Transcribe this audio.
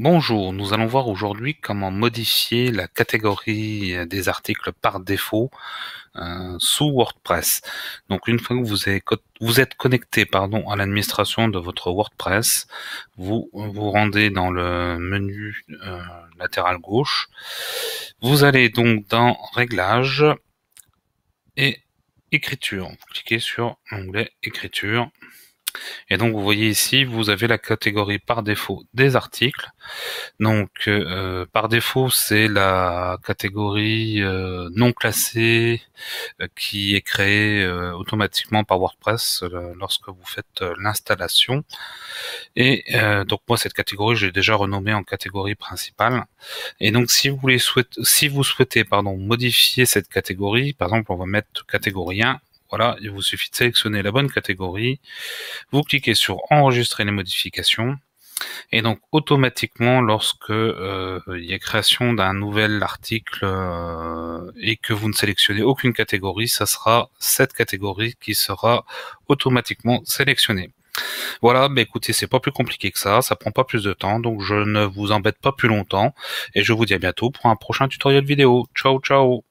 Bonjour, nous allons voir aujourd'hui comment modifier la catégorie des articles par défaut euh, sous WordPress. Donc une fois que vous, êtes connecté pardon, à l'administration de votre WordPress, vous vous rendez dans le menu euh, latéral gauche. Vous allez donc dans Réglages et Écriture. Vous cliquez sur l'onglet Écriture. Et donc vous voyez ici, vous avez la catégorie par défaut des articles. Donc euh, par défaut, c'est la catégorie euh, non classée euh, qui est créée automatiquement par WordPress lorsque vous faites l'installation. Et donc moi cette catégorie, je l'ai déjà renommée en catégorie principale. Et donc si vous voulez souhaitez, si vous souhaitez pardon modifier cette catégorie, par exemple on va mettre catégorie 1 voilà, il vous suffit de sélectionner la bonne catégorie, vous cliquez sur enregistrer les modifications, et donc automatiquement, lorsque euh, il y a création d'un nouvel article euh, et que vous ne sélectionnez aucune catégorie, ça sera cette catégorie qui sera automatiquement sélectionnée. Voilà, mais bah, écoutez, c'est pas plus compliqué que ça, ça prend pas plus de temps, donc je ne vous embête pas plus longtemps, et je vous dis à bientôt pour un prochain tutoriel vidéo. Ciao ciao